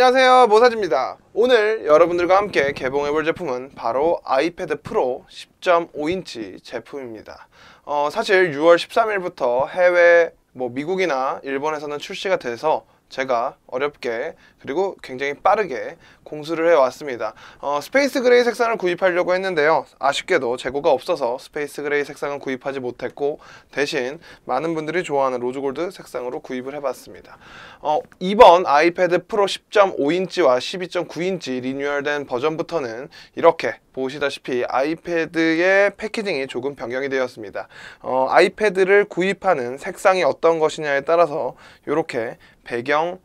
안녕하세요 모사지입니다 오늘 여러분들과 함께 개봉해볼 제품은 바로 아이패드 프로 10.5인치 제품입니다 어, 사실 6월 13일부터 해외 뭐 미국이나 일본에서는 출시가 돼서 제가 어렵게 그리고 굉장히 빠르게 공수를 해왔습니다 어, 스페이스 그레이 색상을 구입하려고 했는데요 아쉽게도 재고가 없어서 스페이스 그레이 색상은 구입하지 못했고 대신 많은 분들이 좋아하는 로즈골드 색상으로 구입을 해봤습니다 어, 이번 아이패드 프로 10.5인치와 12.9인치 리뉴얼된 버전부터는 이렇게 보시다시피 아이패드의 패키징이 조금 변경이 되었습니다 어, 아이패드를 구입하는 색상이 어떤 것이냐에 따라서 이렇게 배경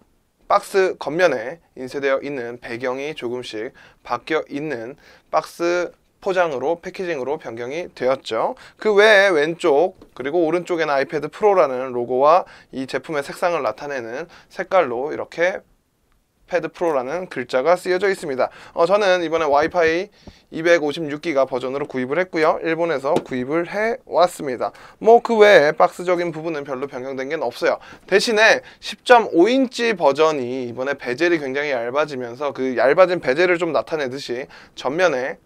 박스 겉면에 인쇄되어 있는 배경이 조금씩 바뀌어 있는 박스 포장으로 패키징으로 변경이 되었죠 그 외에 왼쪽 그리고 오른쪽에는 아이패드 프로라는 로고와 이 제품의 색상을 나타내는 색깔로 이렇게 패드 프로라는 글자가 쓰여져 있습니다. 어, 저는 이번에 와이파이 256기가 버전으로 구입을 했고요. 일본에서 구입을 해왔습니다. 뭐 그 외에 박스적인 부분은 별로 변경된 게 없어요. 대신에 10.5인치 버전이 이번에 베젤이 굉장히 얇아지면서 그 얇아진 베젤을 좀 나타내듯이 전면에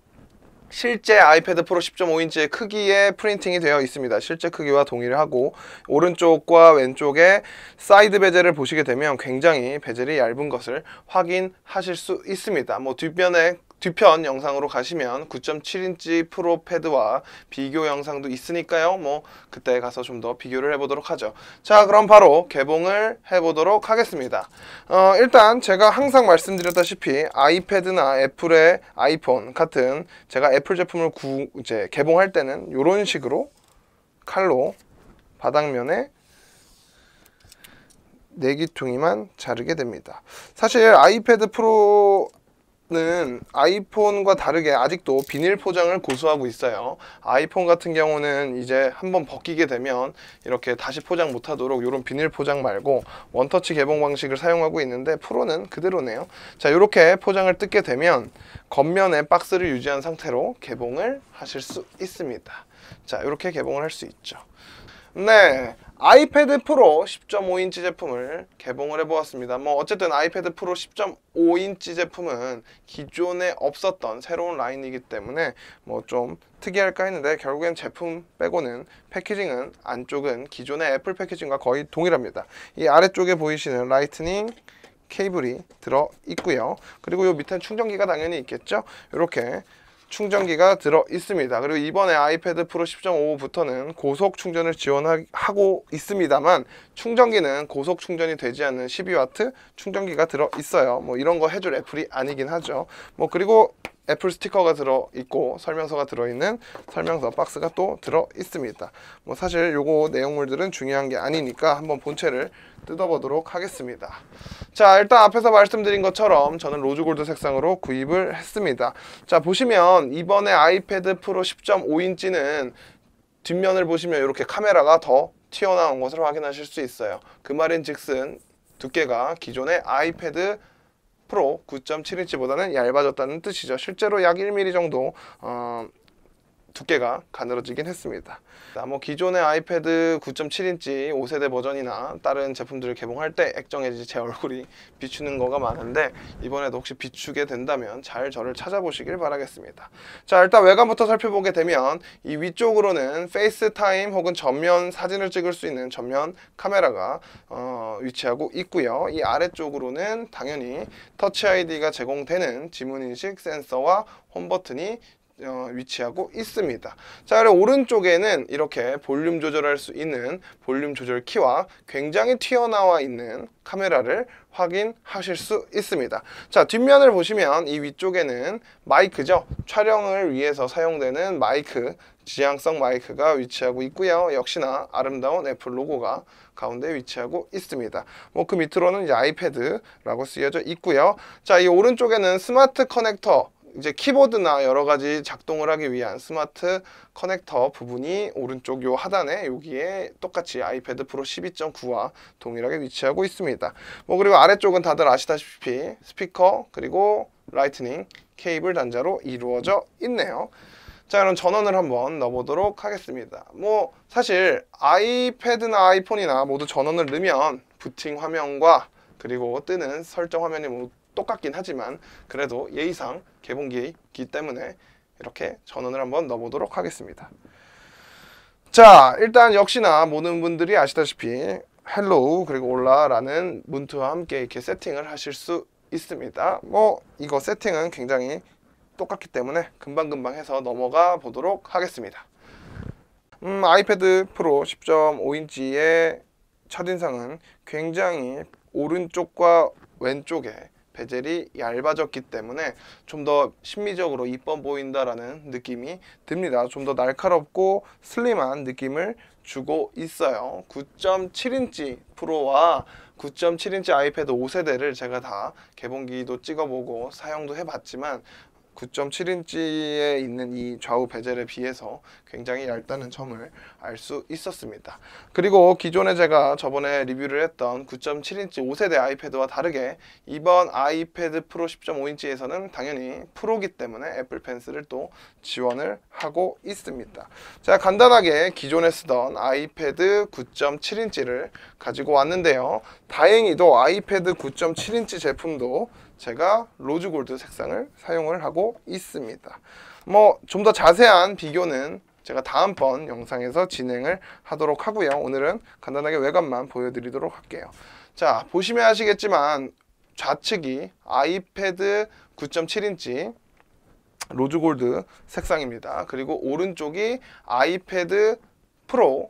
실제 아이패드 프로 10.5인치의 크기에 프린팅이 되어 있습니다. 실제 크기와 동의 하고 오른쪽과 왼쪽에 사이드 베젤을 보시게 되면 굉장히 베젤이 얇은 것을 확인하실 수 있습니다. 뭐 뒷면에 뒤편 영상으로 가시면 9.7인치 프로 패드와 비교 영상도 있으니까요. 뭐 그때 가서 좀 더 비교를 해보도록 하죠. 자 그럼 바로 개봉을 해보도록 하겠습니다. 어, 일단 제가 항상 말씀드렸다시피 아이패드나 애플의 아이폰 같은 제가 애플 제품을 구, 이제 개봉할 때는 이런 식으로 칼로 바닥면에 내기퉁이만 자르게 됩니다. 사실 아이패드 프로 는 아이폰과 다르게 아직도 비닐 포장을 고수하고 있어요 아이폰 같은 경우는 이제 한번 벗기게 되면 이렇게 다시 포장 못하도록 이런 비닐 포장 말고 원터치 개봉 방식을 사용하고 있는데 프로는 그대로네요 자 이렇게 포장을 뜯게 되면 겉면에 박스를 유지한 상태로 개봉을 하실 수 있습니다 자 이렇게 개봉을 할 수 있죠 네 아이패드 프로 10.5인치 제품을 개봉을 해보았습니다. 뭐 어쨌든 아이패드 프로 10.5인치 제품은 기존에 없었던 새로운 라인이기 때문에 뭐 좀 특이할까 했는데 결국엔 제품 빼고는 패키징은 안쪽은 기존의 애플 패키징과 거의 동일합니다. 이 아래쪽에 보이시는 라이트닝 케이블이 들어 있고요. 그리고 이밑에 충전기가 당연히 있겠죠. 이렇게 충전기가 들어 있습니다. 그리고 이번에 아이패드 프로 10.5부터는 고속 충전을 지원하고 있습니다만 충전기는 고속 충전이 되지 않는 12W 충전기가 들어 있어요. 뭐 이런 거 해줄 애플이 아니긴 하죠. 뭐 그리고 애플 스티커가 들어 있고 설명서가 들어 있는 설명서 박스가 또 들어 있습니다. 뭐 사실 요거 내용물들은 중요한 게 아니니까 한번 본체를 뜯어보도록 하겠습니다. 자 일단 앞에서 말씀드린 것처럼 저는 로즈골드 색상으로 구입을 했습니다. 자 보시면 이번에 아이패드 프로 10.5인치는 뒷면을 보시면 이렇게 카메라가 더 튀어나온 것을 확인하실 수 있어요. 그 말인즉슨 두께가 기존의 아이패드 9.7인치보다는 얇아졌다는 뜻이죠. 실제로 약 1mm 정도 어, 두께가 가늘어지긴 했습니다 아, 뭐 기존의 아이패드 9.7인치 5세대 버전이나 다른 제품들을 개봉할 때 액정에 제 얼굴이 비추는 거가 많은데 이번에도 혹시 비추게 된다면 잘 저를 찾아보시길 바라겠습니다 자 일단 외관부터 살펴보게 되면 이 위쪽으로는 페이스타임 혹은 전면 사진을 찍을 수 있는 전면 카메라가 어, 위치하고 있고요 이 아래쪽으로는 당연히 터치 아이디가 제공되는 지문인식 센서와 홈 버튼이 어, 위치하고 있습니다. 자, 그럼 오른쪽에는 이렇게 볼륨 조절할 수 있는 볼륨 조절 키와 굉장히 튀어나와 있는 카메라를 확인하실 수 있습니다. 자, 뒷면을 보시면 이 위쪽에는 마이크죠. 촬영을 위해서 사용되는 마이크, 지향성 마이크가 위치하고 있고요. 역시나 아름다운 애플 로고가 가운데 위치하고 있습니다. 뭐 그 밑으로는 이제 아이패드라고 쓰여져 있고요. 자, 이 오른쪽에는 스마트 커넥터 이제 키보드나 여러 가지 작동을 하기 위한 스마트 커넥터 부분이 오른쪽 요 하단에 여기에 똑같이 아이패드 프로 12.9와 동일하게 위치하고 있습니다. 뭐 그리고 아래쪽은 다들 아시다시피 스피커 그리고 라이트닝 케이블 단자로 이루어져 있네요. 자 그럼 전원을 한번 넣어보도록 하겠습니다 뭐 사실 아이패드나 아이폰이나 모두 전원을 넣으면 부팅 화면과 그리고 뜨는 설정 화면이 모두 똑같긴 하지만 그래도 예의상 개봉기이기 때문에 이렇게 전원을 한번 넣어보도록 하겠습니다. 자 일단 역시나 모든 분들이 아시다시피 헬로우 그리고 올라라는 문트와 함께 이렇게 세팅을 하실 수 있습니다. 뭐 이거 세팅은 굉장히 똑같기 때문에 금방금방 해서 넘어가 보도록 하겠습니다. 음, 아이패드 프로 10.5인치의 첫인상은 굉장히 오른쪽과 왼쪽에 베젤이 얇아졌기 때문에 좀 더 심미적으로 이뻐 보인다라는 느낌이 듭니다. 좀 더 날카롭고 슬림한 느낌을 주고 있어요. 9.7인치 프로와 9.7인치 아이패드 5세대를 제가 다 개봉기도 찍어보고 사용도 해봤지만 9.7인치에 있는 이 좌우 베젤에 비해서 굉장히 얇다는 점을 알 수 있었습니다. 그리고 기존에 제가 저번에 리뷰를 했던 9.7인치 5세대 아이패드와 다르게 이번 아이패드 프로 10.5인치에서는 당연히 프로기 때문에 애플 펜슬을 또 지원을 하고 있습니다. 제가 간단하게 기존에 쓰던 아이패드 9.7인치를 가지고 왔는데요. 다행히도 아이패드 9.7인치 제품도 제가 로즈 골드 색상을 사용을 하고 있습니다. 뭐 좀 더 자세한 비교는 제가 다음번 영상에서 진행을 하도록 하고요. 오늘은 간단하게 외관만 보여드리도록 할게요. 자, 보시면 아시겠지만 좌측이 아이패드 9.7인치 로즈 골드 색상입니다. 그리고 오른쪽이 아이패드 프로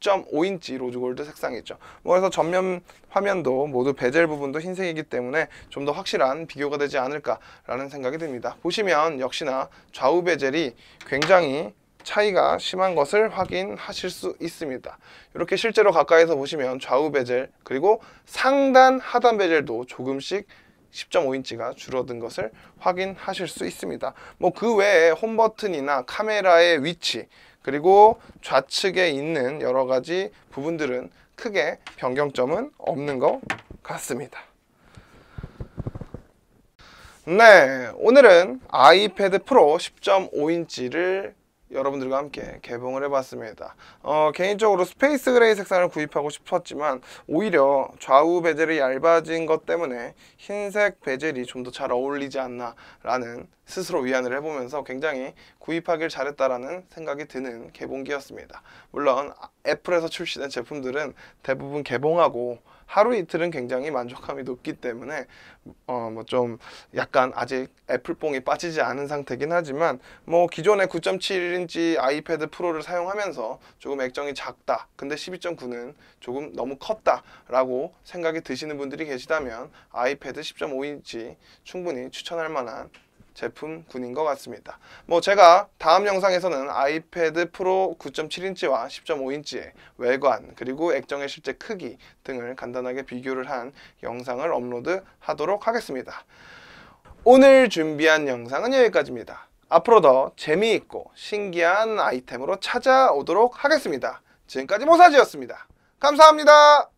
10.5인치 로즈골드 색상이 죠뭐 그래서 전면 화면도 모두 베젤 부분도 흰색이기 때문에 좀 더 확실한 비교가 되지 않을까라는 생각이 듭니다 보시면 역시나 좌우 베젤이 굉장히 차이가 심한 것을 확인하실 수 있습니다 이렇게 실제로 가까이서 보시면 좌우 베젤 그리고 상단 하단 베젤도 조금씩 10.5인치가 줄어든 것을 확인하실 수 있습니다 뭐 그 외에 홈버튼이나 카메라의 위치 그리고 좌측에 있는 여러 가지 부분들은 크게 변경점은 없는 것 같습니다. 네, 오늘은 아이패드 프로 10.5인치를 여러분들과 함께 개봉을 해봤습니다. 어, 개인적으로 스페이스 그레이 색상을 구입하고 싶었지만 오히려 좌우 베젤이 얇아진 것 때문에 흰색 베젤이 좀 더 잘 어울리지 않나 라는 스스로 위안을 해보면서 굉장히 구입하길 잘했다라는 생각이 드는 개봉기였습니다. 물론 아, 애플에서 출시된 제품들은 대부분 개봉하고 하루 이틀은 굉장히 만족함이 높기 때문에 어 뭐 좀 약간 아직 애플뽕이 빠지지 않은 상태긴 하지만 뭐 기존의 9.7인치 아이패드 프로를 사용하면서 조금 액정이 작다 근데 12.9는 조금 너무 컸다 라고 생각이 드시는 분들이 계시다면 아이패드 10.5인치 충분히 추천할 만한 제품군인 것 같습니다. 뭐 제가 다음 영상에서는 아이패드 프로 9.7인치와 10.5인치의 외관 그리고 액정의 실제 크기 등을 간단하게 비교를 한 영상을 업로드 하도록 하겠습니다. 오늘 준비한 영상은 여기까지입니다. 앞으로 더 재미있고 신기한 아이템으로 찾아오도록 하겠습니다. 지금까지 모사지였습니다. 감사합니다.